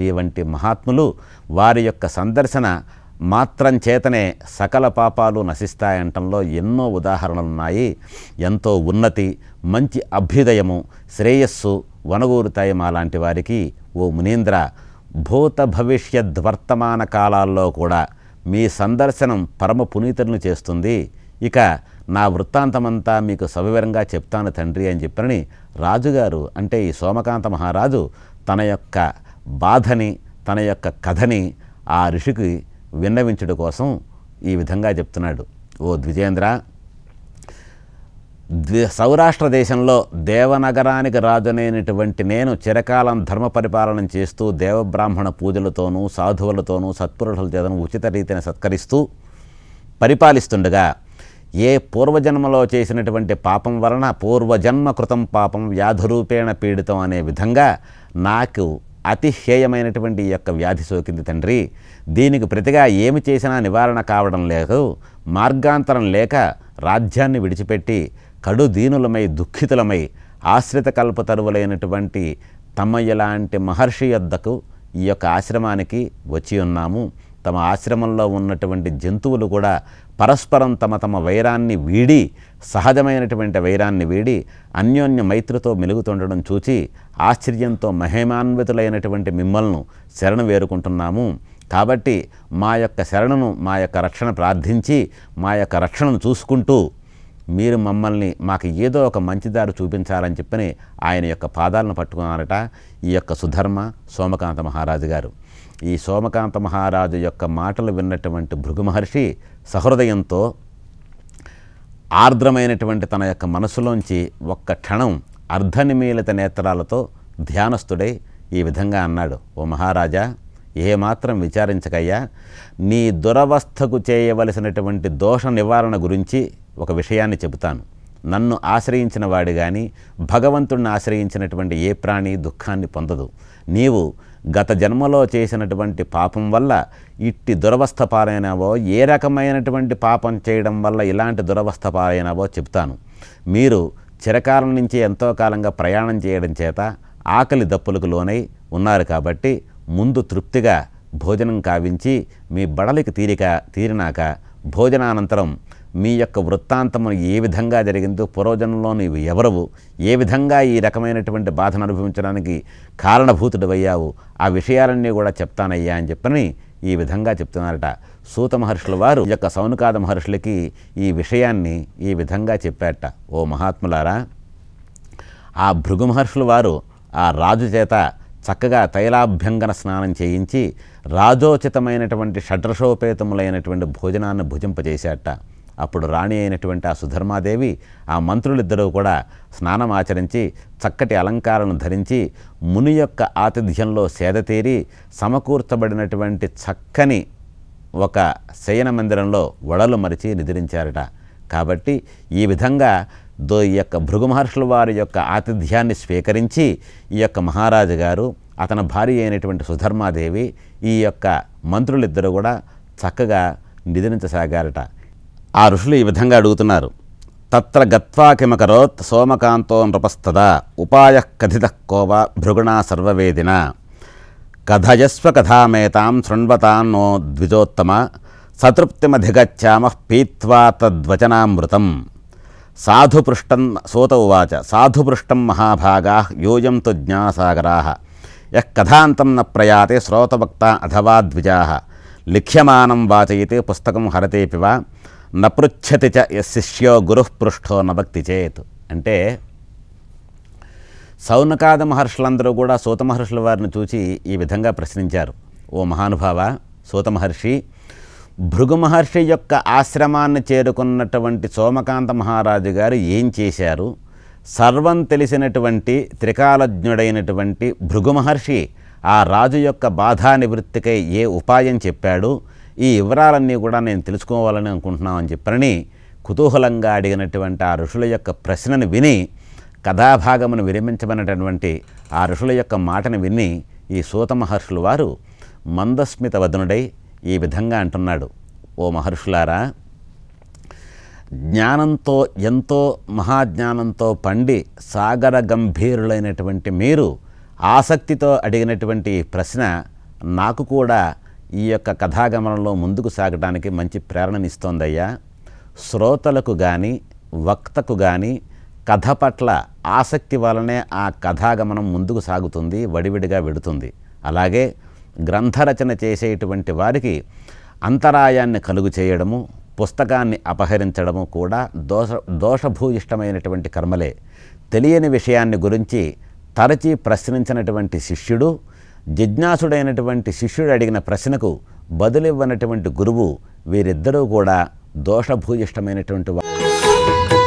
మీ వంటి మహాత్ములు వారి యొక్క సందర్శన మాత్రం చేతనే సకల పాపాలు నశిస్తాయంటంలో ఎన్నో ఉదాహరణలున్నాయి ఎంతో ఉన్నతి మంచి అభ్యుదయము శ్రేయస్సు వనగూరుతాయి మా లాంటి వారికి ఓ మునీంద్ర భూత భవిష్యద్వర్తమాన కాలాల్లో కూడా మీ సందర్శనం పరమ పునీతులను చేస్తుంది ఇక నా వృత్తాంతమంతా మీకు సవివరంగా చెప్తాను తండ్రి అని చెప్పని రాజుగారు అంటే ఈ సోమకాంత మహారాజు తన యొక్క బాధని తన యొక్క కథని ఆ ఋషికి విన్నవించడం కోసం ఈ విధంగా చెప్తున్నాడు ఓ ద్విజేంద్ర ద్వి సౌరాష్ట్ర దేశంలో దేవనగరానికి రాజునైనటువంటి నేను చిరకాలం ధర్మ పరిపాలన చేస్తూ దేవబ్రాహ్మణ పూజలతోనూ సాధువులతోనూ సత్పురుషుల చేతను ఉచిత రీతిని సత్కరిస్తూ పరిపాలిస్తుండగా ఏ పూర్వజన్మలో చేసినటువంటి పాపం వలన పూర్వజన్మ కృతం పాపం వ్యాధురూపేణ పీడితం అనే విధంగా నాకు అతిహేయమైనటువంటి యొక్క వ్యాధి సోకింది తండ్రి దీనికి ప్రతిగా ఏమి చేసినా నివారణ కావడం లేదు మార్గాంతరం లేక రాజ్యాన్ని విడిచిపెట్టి కడు దీనులమై దుఃఖితులమై ఆశ్రిత కల్ప తరువులైనటువంటి తమ్మయ్య లాంటి మహర్షి యొద్దకు ఈ యొక్క ఆశ్రమానికి వచ్చి ఉన్నాము తమ ఆశ్రమంలో ఉన్నటువంటి జంతువులు కూడా పరస్పరం తమ తమ వైరాన్ని వీడి సహజమైనటువంటి వైరాన్ని వీడి అన్యోన్య మైత్రితో మెలుగుతుండడం చూచి ఆశ్చర్యంతో మహిమాన్వితులైనటువంటి మిమ్మల్ని శరణు వేరుకుంటున్నాము కాబట్టి మా యొక్క శరణను మా యొక్క రక్షణ ప్రార్థించి మా యొక్క రక్షణను చూసుకుంటూ మీరు మమ్మల్ని మాకు ఏదో ఒక మంచిదారి చూపించాలని చెప్పని ఆయన యొక్క పాదాలను పట్టుకున్నారట ఈ యొక్క సుధర్మ సోమకాంత మహారాజు గారు ఈ సోమకాంత మహారాజు యొక్క మాటలు విన్నటువంటి భృగు మహర్షి సహృదయంతో ఆర్ద్రమైనటువంటి తన యొక్క మనసులోంచి ఒక్క క్షణం అర్ధనిమీలిత నేత్రాలతో ధ్యానస్థుడై ఈ విధంగా అన్నాడు ఓ మహారాజా ఏమాత్రం విచారించకయ్యా నీ దురవస్థకు చేయవలసినటువంటి దోష నివారణ గురించి ఒక విషయాన్ని చెబుతాను నన్ను ఆశ్రయించిన వాడు కానీ భగవంతుణ్ణి ఆశ్రయించినటువంటి ఏ ప్రాణి దుఃఖాన్ని పొందదు నీవు గత జన్మలో చేసినటువంటి పాపం వల్ల ఇట్టి దురవస్థ పాలైనవో ఏ రకమైనటువంటి పాపం చేయడం వల్ల ఇలాంటి దురవస్థ పాలైనవో చెప్తాను మీరు చిరకాలం నుంచి ఎంతో కాలంగా ప్రయాణం చేయడం చేత ఆకలి దప్పులకు లోనై ఉన్నారు కాబట్టి ముందు తృప్తిగా భోజనం కావించి మీ బడలికి తీరిక తీరినాక భోజనానంతరం మీ యొక్క వృత్తాంతము ఏ విధంగా జరిగిందో నీవు ఎవరవు ఏ విధంగా ఈ రకమైనటువంటి బాధను అనుభవించడానికి కారణభూతుడవయ్యావు ఆ విషయాలన్నీ కూడా చెప్తానయ్యా అని చెప్పని ఈ విధంగా చెప్తున్నారట సూత మహర్షుల వారు యొక్క సౌనుకాద మహర్షులకి ఈ విషయాన్ని ఈ విధంగా చెప్పారట ఓ మహాత్ములారా ఆ భృగు మహర్షుల వారు ఆ రాజు చేత చక్కగా తైలాభ్యంగన స్నానం చేయించి రాజోచితమైనటువంటి షడ్రషోపేతములైనటువంటి భోజనాన్ని భుజింపజేశాట అప్పుడు రాణి అయినటువంటి ఆ సుధర్మాదేవి ఆ మంత్రులిద్దరూ కూడా స్నానం ఆచరించి చక్కటి అలంకారాలను ధరించి ముని యొక్క ఆతిథ్యంలో సేదతీరి సమకూర్చబడినటువంటి చక్కని ఒక శయన మందిరంలో వడలు మరిచి నిద్రించారట కాబట్టి ఈ విధంగా దో ఈ యొక్క భృగు మహర్షుల వారి యొక్క ఆతిథ్యాన్ని స్వీకరించి ఈ యొక్క మహారాజు గారు అతని భార్య అయినటువంటి సుధర్మాదేవి ఈ యొక్క మంత్రులిద్దరూ కూడా చక్కగా నిద్రించసాగారట ఆ ఋషులు ఈ విధంగా అడుగుతున్నారు తత్ర గత్వా కిమకరోత్ సోమకాంతో నృపస్తద ఉపాయ కథిత కోవ భృగుణా సర్వవేదిన కథయస్వ కథామేతాం శృణ్వతాన్నో ద్విజోత్తమ సతృప్తిమధిగచ్చామ పీత్వా తద్వచనామృతం సాధుపృష్టం సోత ఉవాచ సాధుపృష్టం మహాభాగా యూయం తు జ్ఞానసాగరా యః కథాంతం న ప్రయాతే శ్రోతవక్త అథవా ద్విజా లిఖ్యమానం వాచయితే పుస్తకం హరతేపి వా నపృచ్ఛతి చ శిష్యో గురు పృష్ఠో నభక్తి చేత్ అంటే సౌనకాద మహర్షులందరూ కూడా సూత మహర్షుల వారిని చూచి ఈ విధంగా ప్రశ్నించారు ఓ మహానుభావ సూత మహర్షి భృగు మహర్షి యొక్క ఆశ్రమాన్ని చేరుకున్నటువంటి సోమకాంత మహారాజు గారు ఏం చేశారు సర్వం తెలిసినటువంటి త్రికాలజ్ఞుడైనటువంటి భృగు మహర్షి ఆ రాజు యొక్క బాధా నివృత్తికై ఏ ఉపాయం చెప్పాడు ఈ వివరాలన్నీ కూడా నేను తెలుసుకోవాలని అనుకుంటున్నామని చెప్పనని కుతూహలంగా అడిగినటువంటి ఆ ఋషుల యొక్క ప్రశ్నను విని కథాభాగమును విరమించబడినటువంటి ఆ ఋషుల యొక్క మాటను విని ఈ సూత మహర్షులు వారు మందస్మిత వదనుడై ఈ విధంగా అంటున్నాడు ఓ మహర్షులారా జ్ఞానంతో ఎంతో మహాజ్ఞానంతో పండి సాగర గంభీరులైనటువంటి మీరు ఆసక్తితో అడిగినటువంటి ప్రశ్న నాకు కూడా ఈ యొక్క కథాగమనంలో ముందుకు సాగడానికి మంచి ప్రేరణనిస్తోందయ్యా శ్రోతలకు కానీ వక్తకు కానీ కథ పట్ల ఆసక్తి వలనే ఆ కథాగమనం ముందుకు సాగుతుంది వడివిడిగా వెడుతుంది అలాగే గ్రంథరచన చేసేటువంటి వారికి అంతరాయాన్ని కలుగు చేయడము పుస్తకాన్ని అపహరించడము కూడా దోష దోషభూయిష్టమైనటువంటి కర్మలే తెలియని విషయాన్ని గురించి తరచి ప్రశ్నించినటువంటి శిష్యుడు జిజ్ఞాసుడైనటువంటి శిష్యుడు అడిగిన ప్రశ్నకు బదులివ్వనటువంటి గురువు వీరిద్దరూ కూడా దోషభూయిష్టమైనటువంటి వారు